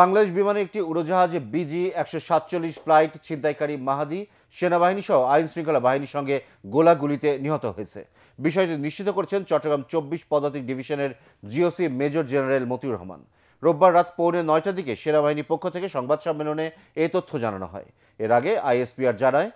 বাংলাদেশ বিমানে একটি উড়োজাহাজে বিজি একশো সাতচল্লিশ ফ্লাইট ছিনতাইকারী মাহাদি সেনাবাহিনী সহ আইন শৃঙ্খলা বাহিনীর সঙ্গে গোলাগুলিতে নিহত হয়েছে বিষয়টি নিশ্চিত করেছেন চট্টগ্রাম চব্বিশ পদাতিক ডিভিশনের GOC major general Motiur Rahman রোববার রাত পৌনে নয়টার দিকে সেনাবাহিনীর পক্ষ থেকে সংবাদ সম্মেলনে এ তথ্য জানানো হয় এর আগে আইএসপিআর জানায়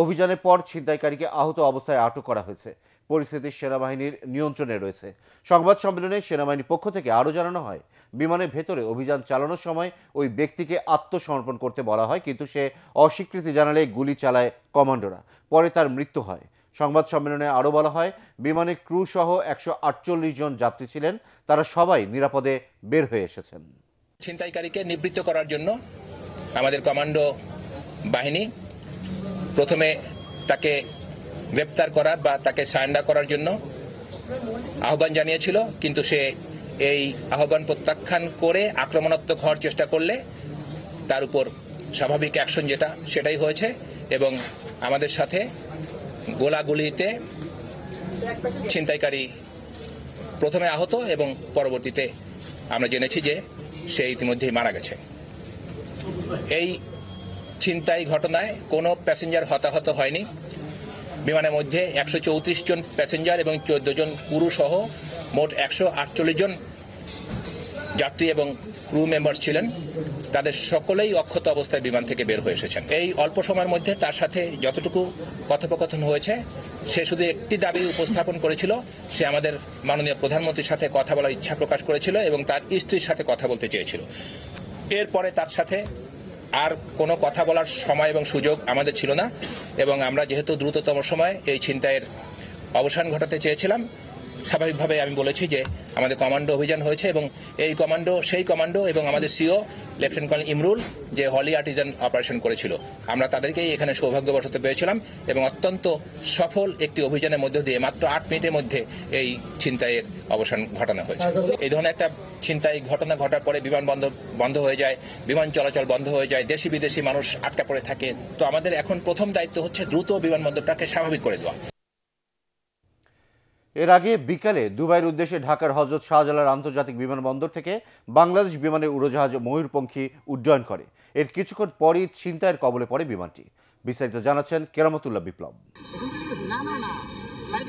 অভিযানের পর ছিনতাইকারীকে আহত অবস্থায় আটক করা হয়েছে পরিস্থিতি সেনাবাহিনীর নিয়ন্ত্রণে রয়েছে সংবাদ সম্মেলনে সেনাবাহিনীর পক্ষ থেকে আরও জানানো হয় বিমানের ভেতরে অভিযান চালানোর সময় ওই ব্যক্তিকে আত্মসমর্পণ করতে বলা হয় কিন্তু সে অস্বীকৃতি জানালে গুলি চালায় কমান্ডোরা পরে তার মৃত্যু হয় সংবাদ সম্মেলনে আরও বলা হয় বিমানে ক্রু সহ একশো জন যাত্রী ছিলেন তারা সবাই নিরাপদে বের হয়ে এসেছেন ছিনতাইকারীকে নিবৃত্ত করার জন্য আমাদের কমান্ডো বাহিনী প্রথমে তাকে গ্রেপ্তার করার বা তাকে সায়ন্ডা করার জন্য আহ্বান জানিয়েছিল কিন্তু সে এই আহ্বান প্রত্যাখ্যান করে আক্রমণাত্মক হওয়ার চেষ্টা করলে তার উপর স্বাভাবিক অ্যাকশন যেটা সেটাই হয়েছে এবং আমাদের সাথে গোলাগুলিতে ছিনতাইকারী প্রথমে আহত এবং পরবর্তীতে আমরা জেনেছি যে সে ইতিমধ্যেই মারা গেছে এই ছিনতাই ঘটনায় কোনো প্যাসেঞ্জার হতাহত হয়নি বিমানের মধ্যে একশো চৌত্রিশ জন প্যাসেঞ্জার এবং চোদ্দ জন ক্রু সহ মোট একশো জন যাত্রী এবং ক্রু মেম্বার ছিলেন তাদের সকলেই অক্ষত অবস্থায় বিমান থেকে বের হয়ে এসেছেন এই অল্প সময়ের মধ্যে তার সাথে যতটুকু কথোপকথন হয়েছে সে শুধু একটি দাবি উপস্থাপন করেছিল সে আমাদের মাননীয় প্রধানমন্ত্রীর সাথে কথা বলার ইচ্ছা প্রকাশ করেছিল এবং তার স্ত্রীর সাথে কথা বলতে চেয়েছিল এরপরে তার সাথে আর কোনো কথা বলার সময় এবং সুযোগ আমাদের ছিল না এবং আমরা যেহেতু দ্রুততম সময় এই ছিনতাইয়ের অবসান ঘটাতে চেয়েছিলাম স্বাভাবিকভাবে আমি বলেছি যে আমাদের কমান্ডো অভিযান হয়েছে এবং এই কমান্ডো সেই কমান্ডো এবং আমাদের সিও লেফটেন্যান্ট কর্নেল ইমরুল যে হলি আর্টিজান অপারেশন করেছিল আমরা তাদেরকেই এখানে সৌভাগ্যবশত পেয়েছিলাম এবং অত্যন্ত সফল একটি অভিযানের মধ্য দিয়ে মাত্র আট মিনিটের মধ্যে এই ছিনতাইয়ের অবসান ঘটানো হয়েছে এই ধরনের একটা ছিনতাই ঘটনা ঘটার পরে বিমান বন্ধ বন্ধ হয়ে যায় বিমান চলাচল বন্ধ হয়ে যায় দেশি বিদেশি মানুষ আটকা পড়ে থাকে তো আমাদের এখন প্রথম দায়িত্ব হচ্ছে দ্রুত বিমানবন্দরটাকে স্বাভাবিক করে দেওয়া এর আগে বিকালে দুবাইয়ের উদ্দেশ্যে ঢাকার হজরত শাহজালার আন্তর্জাতিক বিমানবন্দর থেকে বাংলাদেশ বিমানের উড়োজাহাজ ময়ূরপঙ্খী উড্ডয়ন করে এর কিছুক্ষণ পরই ছিনতাইয়ের কবলে পড়ে বিমানটি বিস্তারিত জানাচ্ছেন কেরামতুল্লাহ বিপ্লব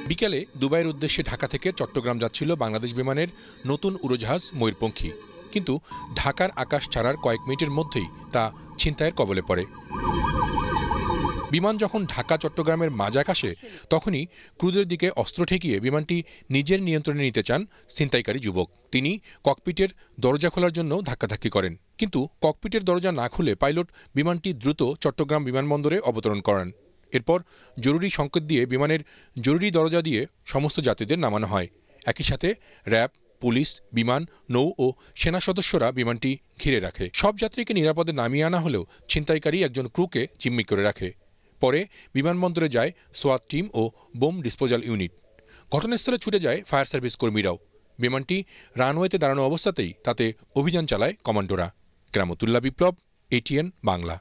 বিকালে দুবাইয়ের উদ্দেশ্যে ঢাকা থেকে চট্টগ্রাম যাচ্ছিল বাংলাদেশ বিমানের নতুন উড়োজাহাজ ময়ূরপঙ্খী কিন্তু ঢাকার আকাশ ছাড়ার কয়েক মিনিটের মধ্যেই তা ছিনতাইয়ের কবলে পড়ে বিমান যখন ঢাকা চট্টগ্রামের মাঝাকাশে তখনই ক্রুদের দিকে অস্ত্র ঠেকিয়ে বিমানটি নিজের নিয়ন্ত্রণে নিতে চান ছিনতাইকারী যুবক তিনি ককপিটের দরজা খোলার জন্য ধাক্কাধাক্কি করেন কিন্তু ককপিটের দরজা না খুলে পাইলট বিমানটি দ্রুত চট্টগ্রাম বিমানবন্দরে অবতরণ করেন এরপর জরুরি সংকেত দিয়ে বিমানের জরুরি দরজা দিয়ে সমস্ত যাত্রীদের নামানো হয় একই সাথে র্যাব পুলিশ বিমান নৌ ও সেনা সদস্যরা বিমানটি ঘিরে রাখে সব যাত্রীকে নিরাপদে নামিয়ে আনা হলেও ছিনতাইকারী একজন ক্রুকে জিম্মি করে রাখে পরে বিমানবন্দরে যায় সোয়াত টিম ও বোম ডিসপোজাল ইউনিট ঘটনাস্থলে ছুটে যায় ফায়ার সার্ভিস কর্মীরাও বিমানটি রানওয়েতে দাঁড়ানো অবস্থাতেই তাতে অভিযান চালায় কমান্ডোরা ক্রামতুল্লা বিপ্লব এটিএন বাংলা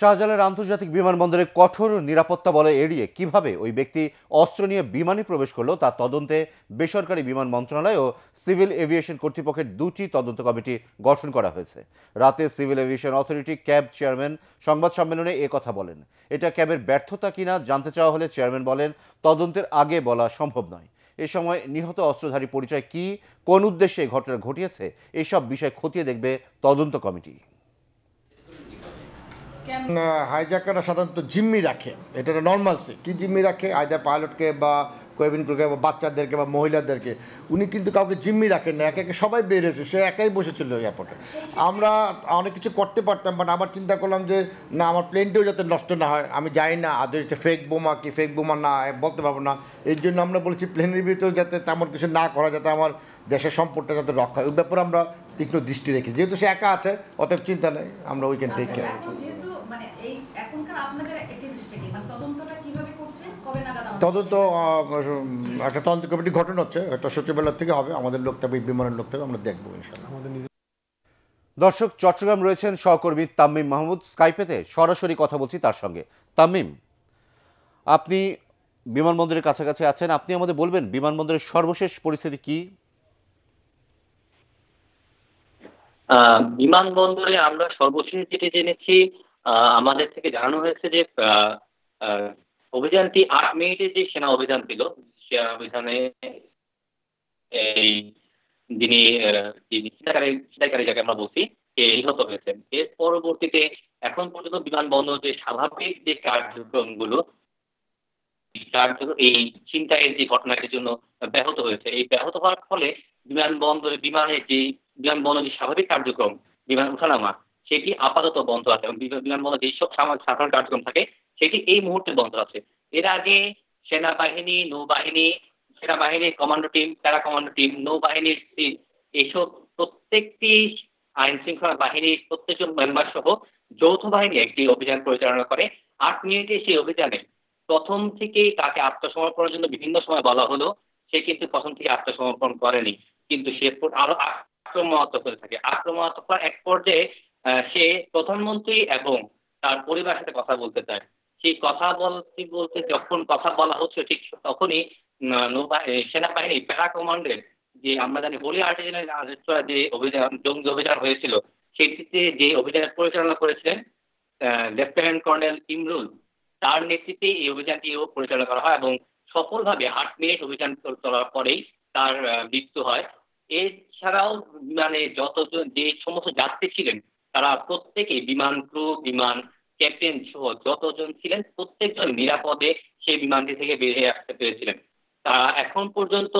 শাহজালের আন্তর্জাতিক বিমানবন্দরে কঠোর নিরাপত্তা বলে এড়িয়ে কিভাবে ওই ব্যক্তি অস্ত্র নিয়ে বিমানে প্রবেশ করলো তা তদন্তে বেসরকারি বিমান মন্ত্রণালয় ও সিভিল এভিয়েশন কর্তৃপক্ষের দুটি তদন্ত কমিটি গঠন করা হয়েছে রাতে সিভিল এভিয়েশন অথরিটি ক্যাব চেয়ারম্যান সংবাদ সম্মেলনে এ কথা বলেন এটা ক্যাবের ব্যর্থতা কিনা জানতে চাওয়া হলে চেয়ারম্যান বলেন তদন্তের আগে বলা সম্ভব নয় এ সময় নিহত অস্ত্রধারী পরিচয় কি কোন উদ্দেশ্যে ঘটনা ঘটিয়েছে এসব বিষয় খতিয়ে দেখবে তদন্ত কমিটি হাইজাকাররা সাধারণত জিম্মি রাখে এটা নর্মাল সে কী জিম্মি রাখে আইদার পাইলটকে বা কোয়েবিন ক্রুকে বা বাচ্চাদেরকে বা মহিলাদেরকে উনি কিন্তু কাউকে জিম্মি রাখেন না একে একে সবাই বেরিয়েছে সে একাই বসেছিল এয়ারপোর্টে আমরা অনেক কিছু করতে পারতাম বাট আবার চিন্তা করলাম যে না আমার প্লেনটিও যাতে নষ্ট না হয় আমি যাই না আদৌ এটা ফেক বোমা কি ফেক বোমা না বলতে পারবো না এর জন্য আমরা বলছি প্লেনের ভিতরে যাতে তেমন কিছু না করা যাতে আমার দেশের সম্পদটা যাতে রক্ষা হয় ওই ব্যাপারে আমরা তীক্ষ্ণ দৃষ্টি রেখেছি যেহেতু সে একা আছে অতএব চিন্তা নেই আমরা উই ক্যান টেক কেয়ার মানে মানে দর্শক চট্টগ্রাম রয়েছেন সহকর্মী তামিম মাহমুদ স্কাইপেতে সরাসরি কথা বলছি তার সঙ্গে তামিম আপনি বিমানবন্দরের কাছাকাছি আছেন আপনি আমাদের বলবেন বিমানবন্দরের সর্বশেষ পরিস্থিতি কি বিমানবন্দরে আমরা সর্বশেষ যেটি জেনেছি আমাদের থেকে জানানো হয়েছে যে অভিযানটি আট মিনিটের যে সেনা অভিযান ছিল সেনা অভিযানে এই যিনি ছিনতাইকারী যাকে আমরা বলছি নিহত হয়েছেন এর পরবর্তীতে এখন পর্যন্ত বিমানবন্দর যে স্বাভাবিক যে কার্যক্রমগুলো তার এই চিন্তায়ের যে ঘটনাটির জন্য ব্যাহত হয়েছে এই ব্যাহত হওয়ার ফলে বিমানবন্দরে বিমানের যে বিমানবন্দরের স্বাভাবিক কার্যক্রম বিমান উঠানামা সেটি আপাতত বন্ধ আছে এবং বিমানবন্দর যেসব সাধারণ কার্যক্রম থাকে সেটি এই মুহূর্তে বন্ধ আছে এর আগে সেনাবাহিনী নৌবাহিনী সেনাবাহিনীর commando team para commando team নৌবাহিনীর টিম এইসব প্রত্যেকটি আইন শৃঙ্খলা বাহিনীর প্রত্যেকজন মেম্বার সহ যৌথ বাহিনী একটি অভিযান পরিচালনা করে আট মিনিটে সেই অভিযানে প্রথম থেকেই তাকে আত্মসমর্পণের জন্য বিভিন্ন সময় বলা হলো সে কিন্তু প্রথম থেকে আত্মসমর্পণ করেনি কিন্তু সে আরো আক্রমণাত্মক হয়ে থাকে আক্রমণাত্মক এক পর্যায়ে সে প্রধানমন্ত্রী এবং তার পরিবারের সাথে কথা বলতে চায় সেই কথা বলতে বলতে যখন কথা বলা হচ্ছে ঠিক তখনই সেনাবাহিনী প্যারা কমান্ডের যে আমরা জানি হোলি আর্টিজেনের যে অভিযান জঙ্গি অভিযান হয়েছিল সেটিতে যে অভিযান পরিচালনা করেছিলেন লেফটেন্যান্ট কর্নেল ইমরুল তার নেতৃত্বে এই অভিযানটি পরিচালনা করা হয় এবং সফলভাবে আট মিনিট অভিযান চলার পরেই তার মৃত্যু হয় এছাড়াও মানে যত যে সমস্ত যাত্রী ছিলেন তারা প্রত্যেকে বিমান ক্রু বিমান ক্যাপ্টেন সহ যতজন ছিলেন প্রত্যেকজন নিরাপদে সেই বিমানটি থেকে বেরিয়ে আসতে পেরেছিলেন তারা এখন পর্যন্ত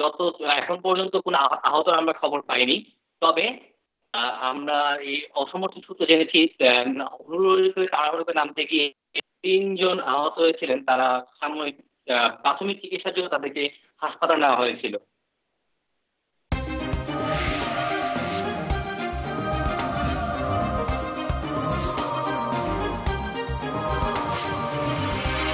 যত এখন পর্যন্ত কোনো আহত আমরা খবর পাইনি তবে আমরা এই অসমর্থ সূত্র জেনেছি তাড়াহুড়োতে নাম থেকে তিনজন আহত হয়েছিলেন তারা সাময়িক প্রাথমিক চিকিৎসার জন্য তাদেরকে হাসপাতাল নেওয়া হয়েছিল